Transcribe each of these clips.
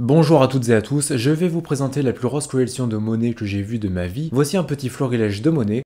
Bonjour à toutes et à tous, je vais vous présenter la plus grosse collection de monnaies que j'ai vue de ma vie. Voici un petit florilège de monnaies.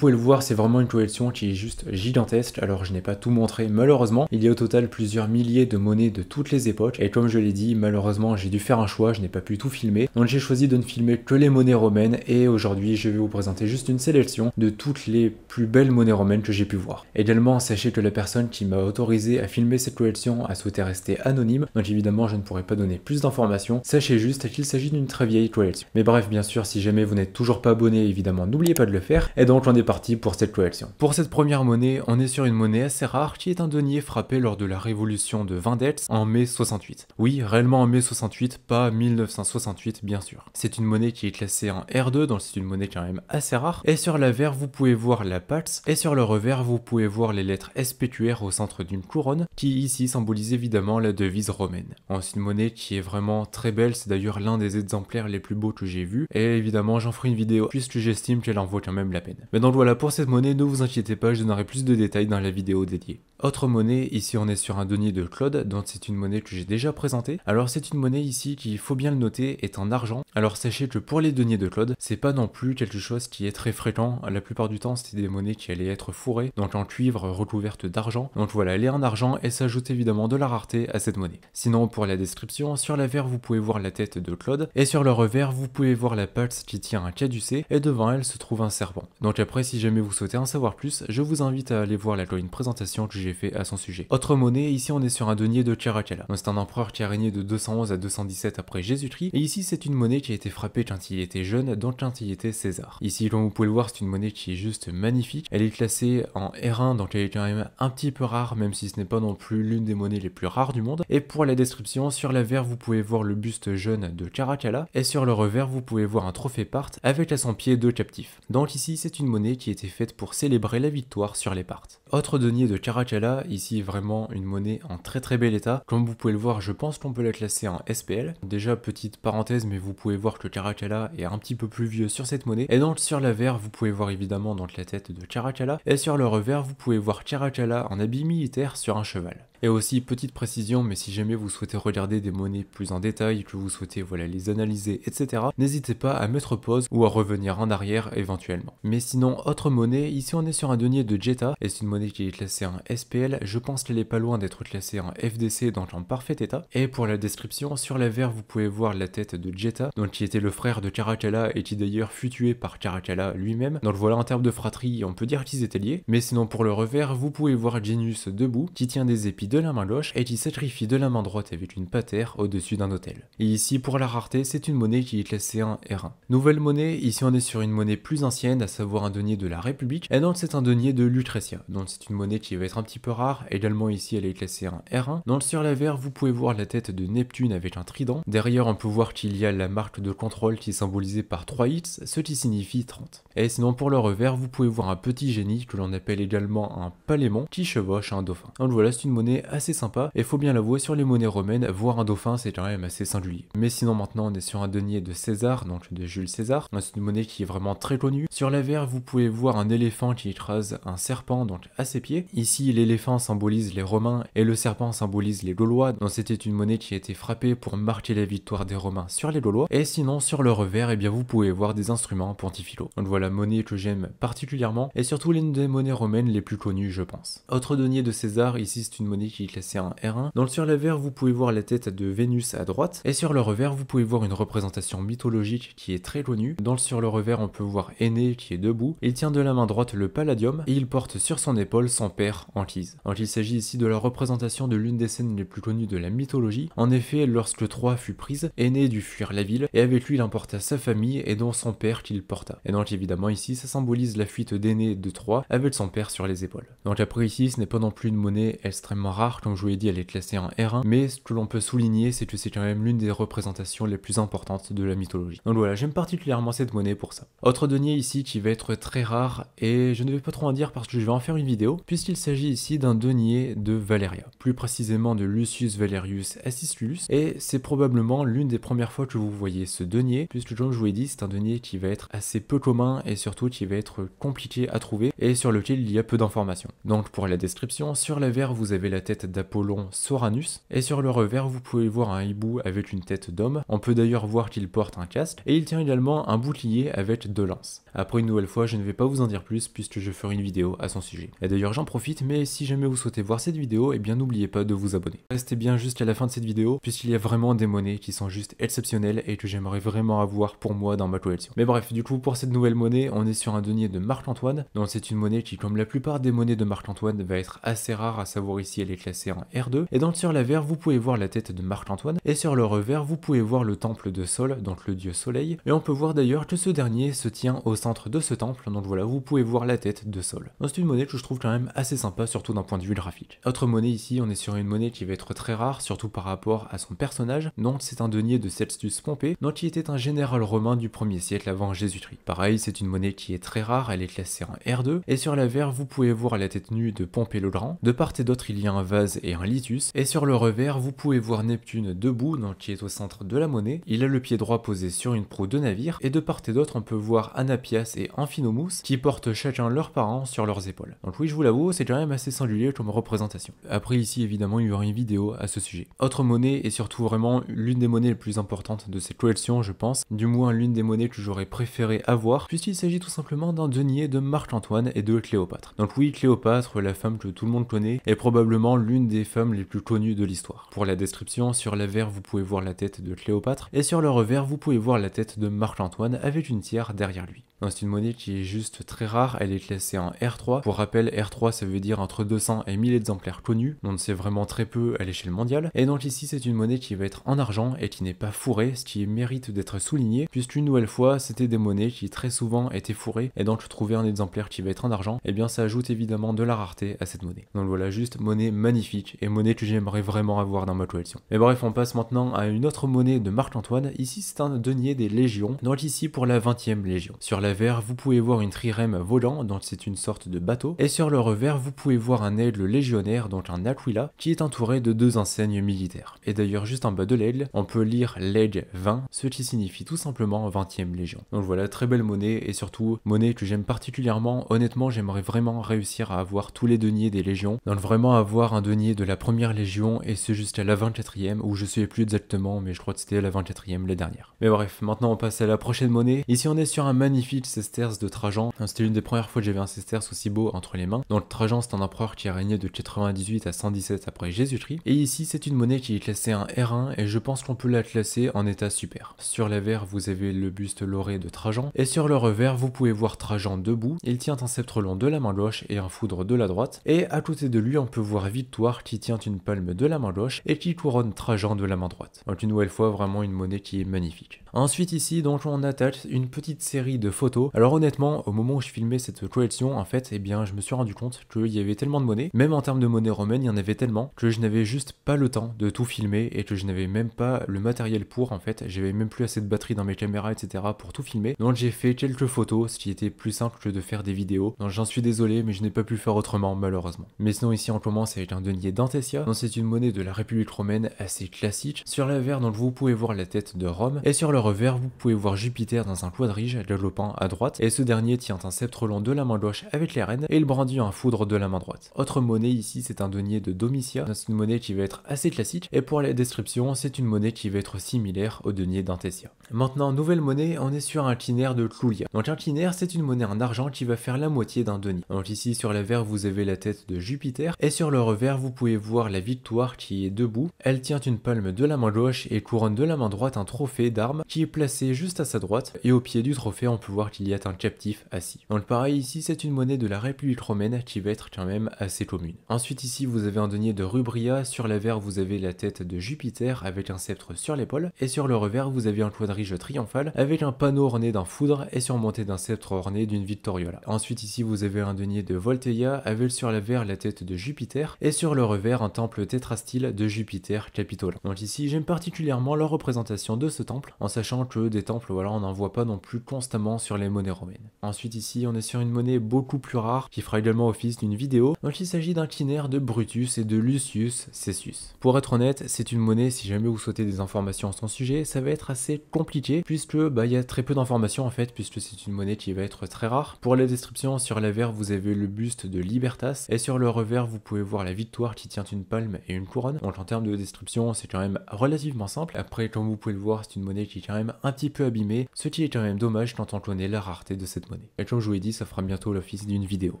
pouvez le voir, c'est vraiment une collection qui est juste gigantesque. Alors je n'ai pas tout montré malheureusement. Il y a au total plusieurs milliers de monnaies de toutes les époques. Et comme je l'ai dit, malheureusement j'ai dû faire un choix, je n'ai pas pu tout filmer. Donc j'ai choisi de ne filmer que les monnaies romaines. Et aujourd'hui je vais vous présenter juste une sélection de toutes les plus belles monnaies romaines que j'ai pu voir. Également, sachez que la personne qui m'a autorisé à filmer cette collection a souhaité rester anonyme. Donc évidemment je ne pourrais pas donner plus d'informations. Sachez juste qu'il s'agit d'une très vieille collection. Mais bref, bien sûr, si jamais vous n'êtes toujours pas abonné, évidemment n'oubliez pas de le faire. Et donc on est pour cette collection. Pour cette première monnaie, on est sur une monnaie assez rare qui est un denier frappé lors de la révolution de Vindex en mai 68. Oui, réellement en mai 68, pas 1968 bien sûr. C'est une monnaie qui est classée en R2, donc c'est une monnaie quand même assez rare. Et sur la vous pouvez voir la Pax, et sur le revers, vous pouvez voir les lettres SPQR au centre d'une couronne, qui ici symbolise évidemment la devise romaine. C'est une monnaie qui est vraiment très belle, c'est d'ailleurs l'un des exemplaires les plus beaux que j'ai vu, et évidemment j'en ferai une vidéo puisque j'estime qu'elle en vaut quand même la peine. Mais dans voilà pour cette monnaie, ne vous inquiétez pas, je donnerai plus de détails dans la vidéo dédiée. Autre monnaie, ici on est sur un denier de Claude, donc c'est une monnaie que j'ai déjà présentée. Alors c'est une monnaie ici qui, il faut bien le noter, est en argent. Alors sachez que pour les deniers de Claude, c'est pas non plus quelque chose qui est très fréquent. La plupart du temps, c'était des monnaies qui allaient être fourrées, donc en cuivre recouverte d'argent. Donc voilà, elle est en argent et s'ajoute évidemment de la rareté à cette monnaie. Sinon, pour la description, sur la vous pouvez voir la tête de Claude, et sur le revers, vous pouvez voir la patte qui tient un caducé et devant elle se trouve un serpent. Donc après, si jamais vous souhaitez en savoir plus, je vous invite à aller voir la une présentation que j'ai fait à son sujet. Autre monnaie, ici on est sur un denier de Caracalla. C'est un empereur qui a régné de 211 à 217 après Jésus-Christ, et ici c'est une monnaie qui a été frappée quand il était jeune, donc quand il était César. Ici, comme vous pouvez le voir, c'est une monnaie qui est juste magnifique. Elle est classée en R1, donc elle est quand même un petit peu rare, même si ce n'est pas non plus l'une des monnaies les plus rares du monde. Et pour la description, sur la verre, vous pouvez voir le buste jeune de Caracalla, et sur le revers, vous pouvez voir un trophée part avec à son pied deux captifs. Donc ici, c'est une monnaie qui qui était faite pour célébrer la victoire sur les Parthes. Autre denier de Caracalla, ici vraiment une monnaie en très très bel état. Comme vous pouvez le voir, je pense qu'on peut la classer en SPL. Déjà, petite parenthèse, mais vous pouvez voir que Caracalla est un petit peu plus vieux sur cette monnaie. Et donc sur l'avers, vous pouvez voir évidemment donc la tête de Caracalla. Et sur le revers, vous pouvez voir Caracalla en habit militaire sur un cheval. Et aussi, petite précision, mais si jamais vous souhaitez regarder des monnaies plus en détail, que vous souhaitez voilà, les analyser, etc., n'hésitez pas à mettre pause ou à revenir en arrière éventuellement. Mais sinon, autre monnaie, ici on est sur un denier de Jetta, et c'est une monnaie qui est classée en SPL, je pense qu'elle est pas loin d'être classée en FDC, donc en parfait état. Et pour la description, sur la verre vous pouvez voir la tête de Jetta, donc qui était le frère de Caracalla et qui d'ailleurs fut tué par Caracalla lui-même. Donc voilà, en termes de fratrie, on peut dire qu'ils étaient liés. Mais sinon, pour le revers, vous pouvez voir Genius debout, qui tient des épis de la main gauche et qui sacrifie de la main droite avec une patère au-dessus d'un hôtel. Et ici, pour la rareté, c'est une monnaie qui est classée en R1. Nouvelle monnaie, ici on est sur une monnaie plus ancienne, à savoir un denier de la République, et donc c'est un denier de Lucretia, donc c'est une monnaie qui va être un petit peu rare, également ici elle est classée 1 R1. sur la verre, vous pouvez voir la tête de Neptune avec un trident, derrière on peut voir qu'il y a la marque de contrôle qui est symbolisée par 3 hits, ce qui signifie 30. Et sinon pour le revers, vous pouvez voir un petit génie que l'on appelle également un palémon qui chevauche un dauphin. Donc voilà, c'est une monnaie assez sympa, et faut bien l'avouer, sur les monnaies romaines, voir un dauphin, c'est quand même assez singulier. Mais sinon, maintenant, on est sur un denier de César, donc de Jules César. C'est une monnaie qui est vraiment très connue. Sur la verre, vous pouvez voir un éléphant qui écrase un serpent, donc à ses pieds. Ici, l'éléphant symbolise les Romains, et le serpent symbolise les Gaulois, donc c'était une monnaie qui a été frappée pour marquer la victoire des Romains sur les Gaulois. Et sinon, sur le revers, et eh bien, vous pouvez voir des instruments pontificaux. Donc voilà, monnaie que j'aime particulièrement, et surtout l'une des monnaies romaines les plus connues, je pense. Autre denier de César, ici, c'est une monnaie qui est classé en R1. Dans le verre vous pouvez voir la tête de Vénus à droite, et sur le revers, vous pouvez voir une représentation mythologique qui est très connue. Dans le sur le revers, on peut voir Aîné qui est debout, il tient de la main droite le palladium, et il porte sur son épaule son père, Antise. Donc il s'agit ici de la représentation de l'une des scènes les plus connues de la mythologie. En effet, lorsque Troie fut prise, Aîné dut fuir la ville, et avec lui, il emporta sa famille, et dont son père qu'il porta. Et donc évidemment ici, ça symbolise la fuite d'Aîné de Troie, avec son père sur les épaules. Donc après ici, ce n'est pas non plus une monnaie extrêmement rare comme je vous ai dit, elle est classée en R1, mais ce que l'on peut souligner, c'est que c'est quand même l'une des représentations les plus importantes de la mythologie. Donc voilà, j'aime particulièrement cette monnaie pour ça. Autre denier ici qui va être très rare, et je ne vais pas trop en dire parce que je vais en faire une vidéo, puisqu'il s'agit ici d'un denier de Valeria, plus précisément de Lucius Valerius Assistulus, et c'est probablement l'une des premières fois que vous voyez ce denier, puisque comme je vous l'ai dit, c'est un denier qui va être assez peu commun et surtout qui va être compliqué à trouver et sur lequel il y a peu d'informations. Donc pour la description, sur la verre vous avez la tête d'Apollon Soranus, et sur le revers vous pouvez voir un hibou avec une tête d'homme, on peut d'ailleurs voir qu'il porte un casque, et il tient également un bouclier avec deux lances. Après une nouvelle fois je ne vais pas vous en dire plus puisque je ferai une vidéo à son sujet. Et d'ailleurs j'en profite, mais si jamais vous souhaitez voir cette vidéo, et eh bien n'oubliez pas de vous abonner. Restez bien jusqu'à la fin de cette vidéo, puisqu'il y a vraiment des monnaies qui sont juste exceptionnelles et que j'aimerais vraiment avoir pour moi dans ma collection. Mais bref, du coup pour cette nouvelle monnaie, on est sur un denier de Marc-Antoine, donc c'est une monnaie qui comme la plupart des monnaies de Marc-Antoine va être assez rare à savoir ici elle est classée en R2, et donc sur la vous pouvez voir la tête de Marc-Antoine, et sur le revers, vous pouvez voir le temple de Sol, donc le dieu soleil, et on peut voir d'ailleurs que ce dernier se tient au centre de ce temple, donc voilà, vous pouvez voir la tête de Sol. C'est une monnaie que je trouve quand même assez sympa, surtout d'un point de vue graphique. Autre monnaie ici, on est sur une monnaie qui va être très rare, surtout par rapport à son personnage, donc c'est un denier de Celsius Pompée, dont il était un général romain du 1er siècle avant Jésus-Christ. Pareil, c'est une monnaie qui est très rare, elle est classée en R2, et sur la vous pouvez voir la tête nue de Pompée le Grand. De part et d'autre, il y a un vase et un litus, et sur le revers, vous pouvez voir Neptune debout, donc qui est au centre de la monnaie. Il a le pied droit posé sur une proue de navire, et de part et d'autre, on peut voir Anapias et Amphinomus qui portent chacun leurs parents sur leurs épaules. Donc oui, je vous l'avoue, c'est quand même assez singulier comme représentation. Après ici, évidemment, il y aura une vidéo à ce sujet. Autre monnaie, et surtout vraiment l'une des monnaies les plus importantes de cette collection, je pense, du moins l'une des monnaies que j'aurais préféré avoir, puisqu'il s'agit tout simplement d'un denier de Marc-Antoine et de Cléopâtre. Donc oui, Cléopâtre, la femme que tout le monde connaît, est probablement l'une des femmes les plus connues de l'histoire. Pour la description, sur l'avers vous pouvez voir la tête de Cléopâtre et sur le revers vous pouvez voir la tête de Marc-Antoine avec une tiare derrière lui c'est une monnaie qui est juste très rare, elle est classée en R3. Pour rappel, R3 ça veut dire entre 200 et 1000 exemplaires connus, donc c'est vraiment très peu à l'échelle mondiale. Et donc ici c'est une monnaie qui va être en argent et qui n'est pas fourrée, ce qui mérite d'être souligné, puisqu'une nouvelle fois c'était des monnaies qui très souvent étaient fourrées, et donc trouver un exemplaire qui va être en argent, et eh bien ça ajoute évidemment de la rareté à cette monnaie. Donc voilà, juste monnaie magnifique, et monnaie que j'aimerais vraiment avoir dans ma collection. Mais bref, on passe maintenant à une autre monnaie de Marc-Antoine, ici c'est un denier des légions, donc ici pour la 20ème légion. Sur la Vert, vous pouvez voir une trirème volant, donc c'est une sorte de bateau, et sur le revers, vous pouvez voir un aigle légionnaire, donc un aquila, qui est entouré de deux enseignes militaires. Et d'ailleurs, juste en bas de l'aigle, on peut lire l'aigle 20, ce qui signifie tout simplement 20e Légion. Donc voilà, très belle monnaie, et surtout, monnaie que j'aime particulièrement. Honnêtement, j'aimerais vraiment réussir à avoir tous les deniers des Légions, donc vraiment avoir un denier de la première Légion, et ce jusqu'à la 24e, ou je sais plus exactement, mais je crois que c'était la 24e, la dernière. Mais bref, maintenant on passe à la prochaine monnaie. Ici, on est sur un magnifique Cesters de Trajan. C'était l'une des premières fois que j'avais un Cesters aussi beau entre les mains. Donc Trajan, c'est un empereur qui a régné de 98 à 117 après Jésus-Christ. Et ici, c'est une monnaie qui est classée en R1 et je pense qu'on peut la classer en état super. Sur la vous avez le buste lauré de Trajan et sur le revers, vous pouvez voir Trajan debout. Il tient un sceptre long de la main gauche et un foudre de la droite. Et à côté de lui, on peut voir Victoire qui tient une palme de la main gauche et qui couronne Trajan de la main droite. Donc une nouvelle fois, vraiment une monnaie qui est magnifique. Ensuite ici, donc on attache une petite série de photos alors honnêtement, au moment où je filmais cette collection, en fait, eh bien, je me suis rendu compte qu'il y avait tellement de monnaie, même en termes de monnaie romaine, il y en avait tellement que je n'avais juste pas le temps de tout filmer et que je n'avais même pas le matériel pour. En fait, j'avais même plus assez de batterie dans mes caméras, etc. pour tout filmer. Donc j'ai fait quelques photos, ce qui était plus simple que de faire des vidéos. Donc j'en suis désolé, mais je n'ai pas pu faire autrement, malheureusement. Mais sinon, ici, on commence avec un denier d'Antesia. Donc c'est une monnaie de la République romaine assez classique. Sur l'avers, donc vous pouvez voir la tête de Rome et sur le revers, vous pouvez voir Jupiter dans un quadrige galopant à droite, et ce dernier tient un sceptre long de la main gauche avec les rênes, et il brandit un foudre de la main droite. Autre monnaie ici, c'est un denier de Domitia, c'est une monnaie qui va être assez classique, et pour la description, c'est une monnaie qui va être similaire au denier d'Antesia. Maintenant, nouvelle monnaie, on est sur un quinaire de Clulia. Donc un quinaire, c'est une monnaie en argent qui va faire la moitié d'un denier. Donc ici, sur la verre, vous avez la tête de Jupiter, et sur le revers, vous pouvez voir la victoire qui est debout. Elle tient une palme de la main gauche et couronne de la main droite un trophée d'armes qui est placé juste à sa droite, et au pied du trophée, on peut voir il y a un captif assis. Donc pareil ici, c'est une monnaie de la République romaine qui va être quand même assez commune. Ensuite ici, vous avez un denier de Rubria, sur l'avers vous avez la tête de Jupiter avec un sceptre sur l'épaule, et sur le revers vous avez un quadrige triomphal avec un panneau orné d'un foudre et surmonté d'un sceptre orné d'une victoriola. Ensuite ici, vous avez un denier de Volteia avec sur l'avers la tête de Jupiter, et sur le revers un temple tétrastyle de Jupiter capitola. Donc ici, j'aime particulièrement la représentation de ce temple, en sachant que des temples, voilà, on n'en voit pas non plus constamment les monnaies romaines. Ensuite ici, on est sur une monnaie beaucoup plus rare qui fera également office d'une vidéo, donc il s'agit d'un quinaire de Brutus et de Lucius Cessus. Pour être honnête, c'est une monnaie, si jamais vous souhaitez des informations à son sujet, ça va être assez compliqué puisque bah il y a très peu d'informations en fait puisque c'est une monnaie qui va être très rare. Pour la description, sur l'avers vous avez le buste de Libertas et sur le revers vous pouvez voir la victoire qui tient une palme et une couronne. Donc en termes de description, c'est quand même relativement simple. Après, comme vous pouvez le voir, c'est une monnaie qui est quand même un petit peu abîmée, ce qui est quand même dommage quand on connaît la rareté de cette monnaie. Et comme je vous l'ai dit, ça fera bientôt l'office d'une vidéo.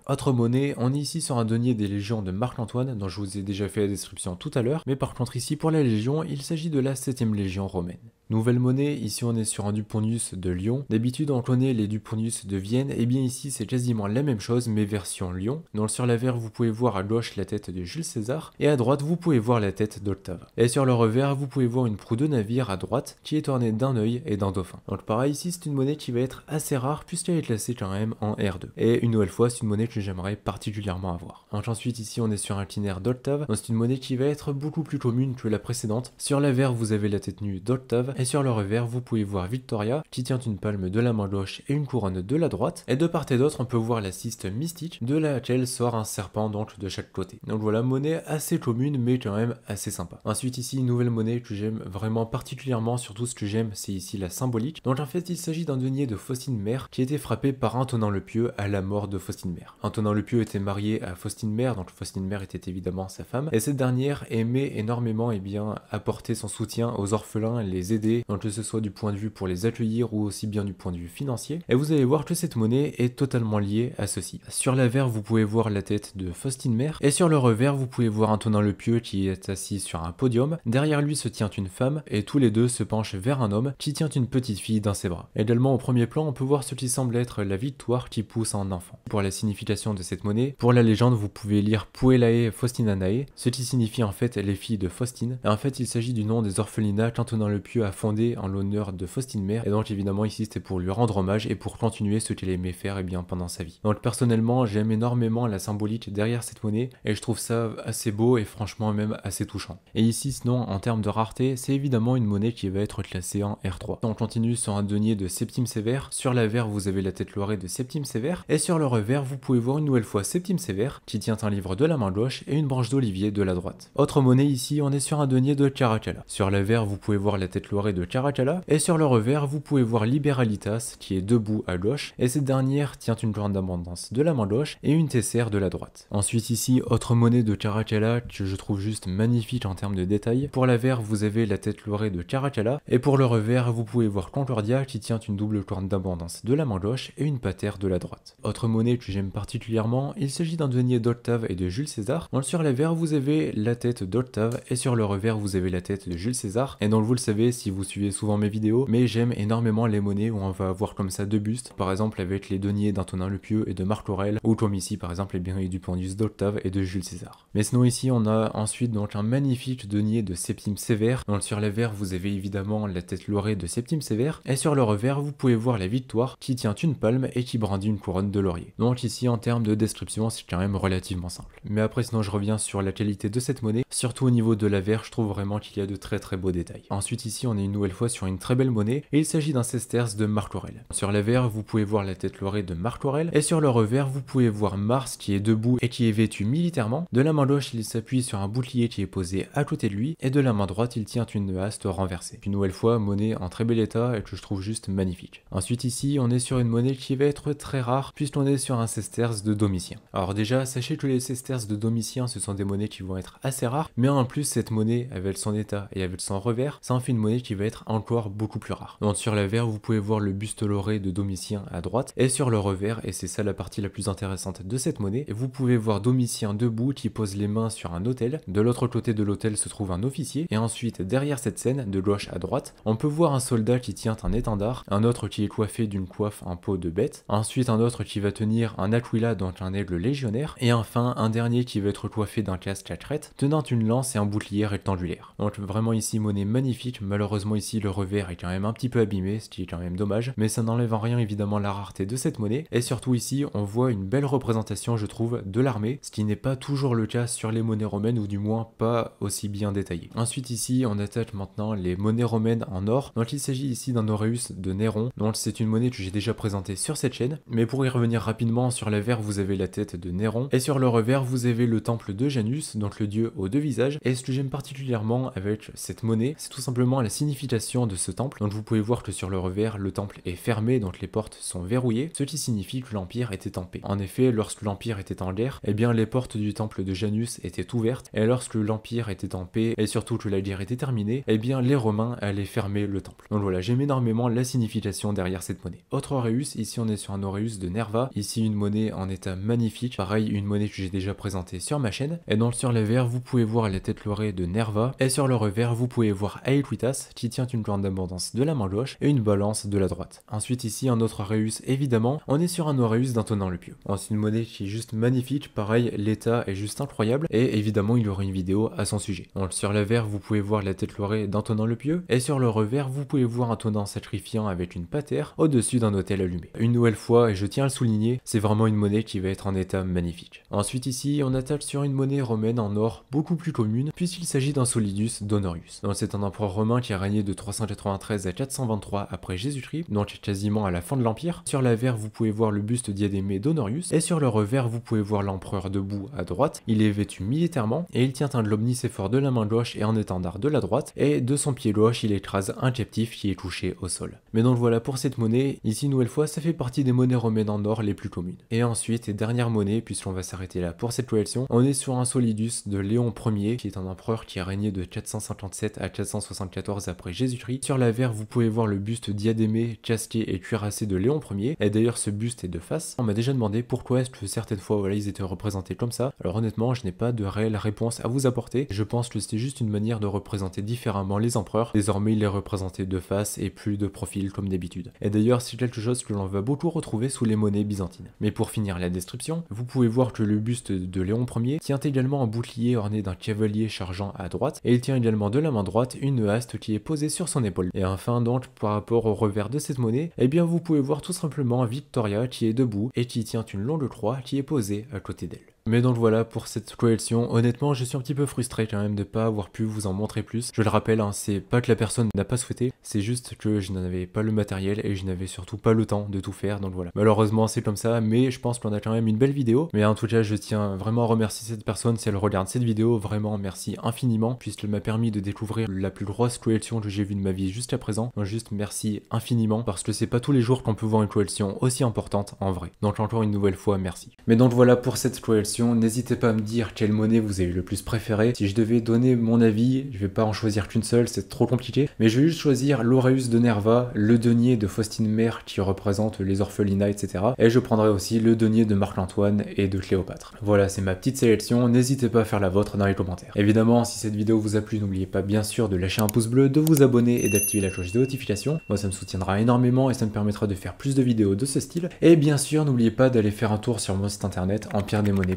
Autre monnaie, on est ici sur un denier des légions de Marc-Antoine, dont je vous ai déjà fait la description tout à l'heure, mais par contre ici pour la légion, il s'agit de la 7ème légion romaine. Nouvelle monnaie, ici on est sur un Duponius de Lyon. D'habitude on connaît les Duponius de Vienne, et eh bien ici c'est quasiment la même chose mais version Lyon. Donc sur la verre vous pouvez voir à gauche la tête de Jules César, et à droite vous pouvez voir la tête d'Octave. Et sur le revers vous pouvez voir une proue de navire à droite qui est ornée d'un œil et d'un dauphin. Donc pareil ici c'est une monnaie qui va être assez rare puisqu'elle est classée quand même en R2. Et une nouvelle fois c'est une monnaie que j'aimerais particulièrement avoir. ensuite ici on est sur un clinaire d'Octave, c'est une monnaie qui va être beaucoup plus commune que la précédente. Sur la vous avez la tête nue d'Octave, et sur le revers, vous pouvez voir Victoria qui tient une palme de la main gauche et une couronne de la droite. Et de part et d'autre, on peut voir la ciste mystique de laquelle sort un serpent donc de chaque côté. Donc voilà, monnaie assez commune mais quand même assez sympa. Ensuite ici, une nouvelle monnaie que j'aime vraiment particulièrement, surtout ce que j'aime, c'est ici la symbolique. Donc en fait, il s'agit d'un denier de Faustine Mère qui a été frappé par Antonin Le Pieux à la mort de Faustine Mère. Antonin Le Pieux était marié à Faustine Mère, donc Faustine Mère était évidemment sa femme, et cette dernière aimait énormément et eh bien apporter son soutien aux orphelins, les aider Hein, que ce soit du point de vue pour les accueillir ou aussi bien du point de vue financier. Et vous allez voir que cette monnaie est totalement liée à ceci. Sur l'avers, vous pouvez voir la tête de Faustine Mère, et sur le revers, vous pouvez voir Antonin Le Pieux qui est assis sur un podium. Derrière lui se tient une femme, et tous les deux se penchent vers un homme qui tient une petite fille dans ses bras. Également au premier plan, on peut voir ce qui semble être la victoire qui pousse un enfant. Pour la signification de cette monnaie, pour la légende, vous pouvez lire Puellae Faustinanae, ce qui signifie en fait les filles de Faustine. en fait, il s'agit du nom des orphelinats qu'Antonin Le Pieux a fondée en l'honneur de Faustine Mère, et donc évidemment ici c'était pour lui rendre hommage et pour continuer ce qu'elle aimait faire et eh bien, pendant sa vie. Donc personnellement j'aime énormément la symbolique derrière cette monnaie et je trouve ça assez beau et franchement même assez touchant. Et ici sinon en termes de rareté c'est évidemment une monnaie qui va être classée en R3. On continue sur un denier de Septime Sévère, sur la verre vous avez la tête loirée de Septime Sévère et sur le revers vous pouvez voir une nouvelle fois Septime Sévère qui tient un livre de la main gauche et une branche d'olivier de la droite. Autre monnaie ici on est sur un denier de Caracalla. Sur la verre vous pouvez voir la tête loirée de Caracalla, et sur le revers, vous pouvez voir Liberalitas, qui est debout à gauche, et cette dernière tient une corne d'abondance de la main gauche et une tessère de la droite. Ensuite ici, autre monnaie de Caracalla que je trouve juste magnifique en termes de détails. Pour la verre, vous avez la tête loirée de Caracalla, et pour le revers, vous pouvez voir Concordia qui tient une double corne d'abondance de la main gauche et une patère de la droite. Autre monnaie que j'aime particulièrement, il s'agit d'un denier d'Octave et de Jules César. sur la verre, vous avez la tête d'Octave et sur le revers, vous avez la tête de Jules César. Et donc vous le savez, si vous suivez souvent mes vidéos, mais j'aime énormément les monnaies où on va avoir comme ça deux bustes, par exemple avec les deniers d'Antonin le Pieux et de Marc Laurel, ou comme ici par exemple les deniers du pendus d'Octave et de Jules César. Mais sinon ici on a ensuite donc un magnifique denier de Septime Sévère, donc sur les verres vous avez évidemment la tête laurée de Septime Sévère, et sur le revers vous pouvez voir la victoire qui tient une palme et qui brandit une couronne de laurier. Donc ici en termes de description c'est quand même relativement simple. Mais après sinon je reviens sur la qualité de cette monnaie, surtout au niveau de la je trouve vraiment qu'il y a de très très beaux détails. Ensuite ici on est une nouvelle fois sur une très belle monnaie et il s'agit d'un sesterce de Marc Aurel. Sur la vous pouvez voir la tête laurée de Marc Aurel et sur le revers, vous pouvez voir Mars qui est debout et qui est vêtu militairement. De la main gauche, il s'appuie sur un bouclier qui est posé à côté de lui et de la main droite, il tient une haste renversée. Une nouvelle fois, monnaie en très bel état et que je trouve juste magnifique. Ensuite ici, on est sur une monnaie qui va être très rare puisqu'on est sur un sesterce de Domitien. Alors déjà, sachez que les sesterces de Domitien, ce sont des monnaies qui vont être assez rares, mais en plus, cette monnaie, avec son état et avec son revers, ça en fait une monnaie qui va être encore beaucoup plus rare. Donc sur la verre, vous pouvez voir le buste loré de Domitien à droite et sur le revers, et c'est ça la partie la plus intéressante de cette monnaie, vous pouvez voir Domitien debout qui pose les mains sur un hôtel. De l'autre côté de l'hôtel se trouve un officier et ensuite derrière cette scène, de gauche à droite, on peut voir un soldat qui tient un étendard, un autre qui est coiffé d'une coiffe en peau de bête, ensuite un autre qui va tenir un aquila donc un aigle légionnaire, et enfin un dernier qui va être coiffé d'un casque à crête tenant une lance et un bouclier rectangulaire. Donc vraiment ici monnaie magnifique, malheureusement ici le revers est quand même un petit peu abîmé, ce qui est quand même dommage, mais ça n'enlève en rien évidemment la rareté de cette monnaie, et surtout ici on voit une belle représentation je trouve de l'armée, ce qui n'est pas toujours le cas sur les monnaies romaines ou du moins pas aussi bien détaillé. Ensuite ici on attaque maintenant les monnaies romaines en or, donc il s'agit ici d'un aureus de Néron, donc c'est une monnaie que j'ai déjà présentée sur cette chaîne, mais pour y revenir rapidement sur la vous avez la tête de Néron, et sur le revers vous avez le temple de Janus, donc le dieu aux deux visages, et ce que j'aime particulièrement avec cette monnaie, c'est tout simplement la signification signification de ce temple. Donc vous pouvez voir que sur le revers, le temple est fermé, donc les portes sont verrouillées, ce qui signifie que l'Empire était en paix. En effet, lorsque l'Empire était en guerre, eh bien les portes du temple de Janus étaient ouvertes, et lorsque l'Empire était en paix, et surtout que la guerre était terminée, eh bien les Romains allaient fermer le temple. Donc voilà, j'aime énormément la signification derrière cette monnaie. Autre aureus, ici on est sur un aureus de Nerva, ici une monnaie en état magnifique, pareil une monnaie que j'ai déjà présentée sur ma chaîne, et donc sur les verts vous pouvez voir la tête lorée de Nerva, et sur le revers vous pouvez voir Aequitas, qui tient une corne d'abondance de la main gauche et une balance de la droite. Ensuite ici un autre Aureus évidemment, on est sur un Aureus d'Antonin le pieux. Oh, c'est une monnaie qui est juste magnifique, pareil l'état est juste incroyable et évidemment il y aura une vidéo à son sujet. Donc sur le vous pouvez voir la tête loirée d'Antonin le pieux et sur le revers vous pouvez voir un tonnant sacrifiant avec une patère au-dessus d'un hôtel allumé. Une nouvelle fois et je tiens à le souligner, c'est vraiment une monnaie qui va être en état magnifique. Ensuite ici on attaque sur une monnaie romaine en or beaucoup plus commune puisqu'il s'agit d'un Solidus d'Honorius. Donc c'est un empereur romain qui a de 393 à 423 après Jésus-Christ, donc quasiment à la fin de l'Empire. Sur la vous pouvez voir le buste diadémé d'Honorius, et sur le revers, vous pouvez voir l'empereur debout à droite. Il est vêtu militairement, et il tient un globe nicéphore de la main gauche et un étendard de la droite, et de son pied gauche, il écrase un captif qui est touché au sol. Mais donc voilà pour cette monnaie, ici, nouvelle fois, ça fait partie des monnaies romaines en or les plus communes. Et ensuite, dernière monnaie, puisqu'on va s'arrêter là pour cette collection, on est sur un solidus de Léon Ier, qui est un empereur qui a régné de 457 à 474 après Jésus-Christ. Sur la verre, vous pouvez voir le buste diadémé, casqué et cuirassé de Léon Ier. Et d'ailleurs, ce buste est de face. On m'a déjà demandé pourquoi est-ce que certaines fois, voilà, ils étaient représentés comme ça. Alors honnêtement, je n'ai pas de réelle réponse à vous apporter. Je pense que c'était juste une manière de représenter différemment les empereurs. Désormais, il est représenté de face et plus de profil comme d'habitude. Et d'ailleurs, c'est quelque chose que l'on va beaucoup retrouver sous les monnaies byzantines. Mais pour finir la description, vous pouvez voir que le buste de Léon Ier tient également un bouclier orné d'un cavalier chargeant à droite, et il tient également de la main droite une haste qui est posée sur son épaule. Et enfin donc par rapport au revers de cette monnaie, eh bien vous pouvez voir tout simplement Victoria qui est debout et qui tient une longue croix qui est posée à côté d'elle. Mais donc voilà pour cette collection. Honnêtement, je suis un petit peu frustré quand même de pas avoir pu vous en montrer plus. Je le rappelle, hein, c'est pas que la personne n'a pas souhaité, c'est juste que je n'en avais pas le matériel et je n'avais surtout pas le temps de tout faire. Donc voilà. Malheureusement, c'est comme ça, mais je pense qu'on a quand même une belle vidéo. Mais en tout cas, je tiens vraiment à remercier cette personne si elle regarde cette vidéo. Vraiment, merci infiniment puisqu'elle m'a permis de découvrir la plus grosse collection que j'ai vue de ma vie jusqu'à présent. juste merci infiniment parce que c'est pas tous les jours qu'on peut voir une collection aussi importante en vrai. Donc encore une nouvelle fois, merci. Mais donc voilà pour cette collection N'hésitez pas à me dire quelle monnaie vous avez le plus préféré. Si je devais donner mon avis, je vais pas en choisir qu'une seule, c'est trop compliqué. Mais je vais juste choisir l'Aureus de Nerva, le denier de Faustine Mère qui représente les orphelinats, etc. Et je prendrai aussi le denier de Marc-Antoine et de Cléopâtre. Voilà, c'est ma petite sélection. N'hésitez pas à faire la vôtre dans les commentaires. Évidemment, si cette vidéo vous a plu, n'oubliez pas bien sûr de lâcher un pouce bleu, de vous abonner et d'activer la cloche de notification. Moi, ça me soutiendra énormément et ça me permettra de faire plus de vidéos de ce style. Et bien sûr, n'oubliez pas d'aller faire un tour sur mon site internet empire des monnaies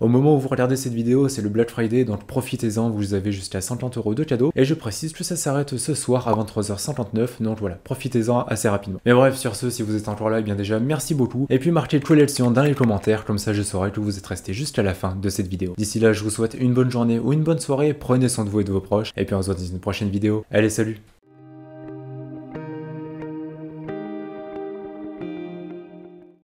au moment où vous regardez cette vidéo, c'est le Black Friday, donc profitez-en, vous avez jusqu'à 130 euros de cadeaux. Et je précise que ça s'arrête ce soir avant 23h59, donc voilà, profitez-en assez rapidement. Mais bref, sur ce, si vous êtes encore là, eh bien déjà, merci beaucoup. Et puis marquez collection dans les commentaires, comme ça je saurai que vous êtes resté jusqu'à la fin de cette vidéo. D'ici là, je vous souhaite une bonne journée ou une bonne soirée, prenez soin de vous et de vos proches, et puis on se voit dans une prochaine vidéo. Allez, salut